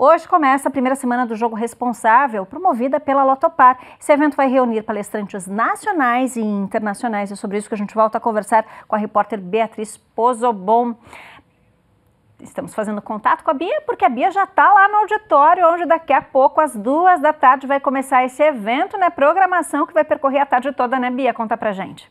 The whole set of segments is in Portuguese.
Hoje começa a primeira semana do Jogo Responsável, promovida pela Lotopar. Esse evento vai reunir palestrantes nacionais e internacionais. É sobre isso que a gente volta a conversar com a repórter Beatriz Pozobon. Estamos fazendo contato com a Bia, porque a Bia já está lá no auditório, onde daqui a pouco, às duas da tarde, vai começar esse evento, né? Programação que vai percorrer a tarde toda, né, Bia? Conta pra gente.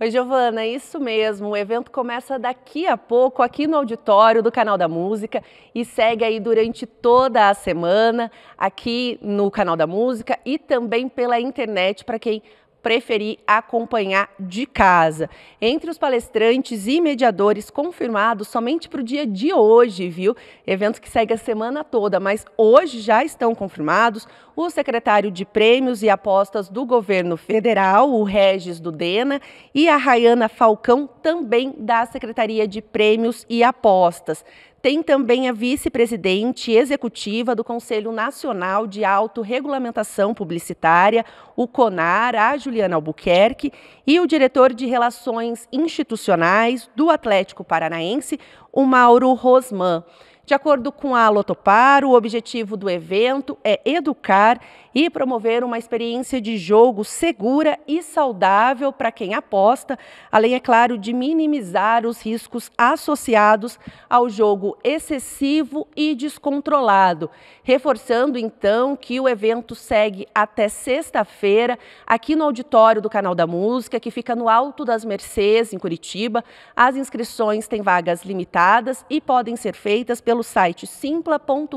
Oi, Giovana, é isso mesmo. O evento começa daqui a pouco aqui no auditório do Canal da Música e segue aí durante toda a semana aqui no Canal da Música e também pela internet para quem preferi acompanhar de casa. Entre os palestrantes e mediadores confirmados somente para o dia de hoje, viu? Evento que segue a semana toda, mas hoje já estão confirmados o secretário de Prêmios e Apostas do Governo Federal, o Regis Dudena, e a Rayana Falcão, também da Secretaria de Prêmios e Apostas. Tem também a vice-presidente executiva do Conselho Nacional de Autorregulamentação Publicitária, o CONAR, a Juliana Albuquerque, e o diretor de Relações Institucionais do Atlético Paranaense, o Mauro Rosman. De acordo com a Lotopar, o objetivo do evento é educar e promover uma experiência de jogo segura e saudável para quem aposta, além, é claro, de minimizar os riscos associados ao jogo excessivo e descontrolado. Reforçando, então, que o evento segue até sexta-feira, aqui no auditório do Canal da Música, que fica no Alto das Mercês, em Curitiba. As inscrições têm vagas limitadas e podem ser feitas pelo pelo site simpla.com.br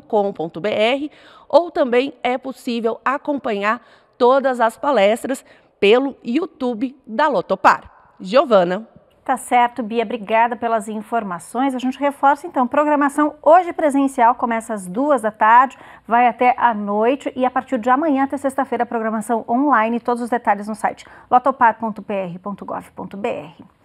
ou também é possível acompanhar todas as palestras pelo YouTube da Lotopar. Giovana. Tá certo, Bia, obrigada pelas informações. A gente reforça então, programação hoje presencial começa às duas da tarde, vai até à noite e a partir de amanhã até sexta-feira programação online, todos os detalhes no site lotopar.pr.gov.br.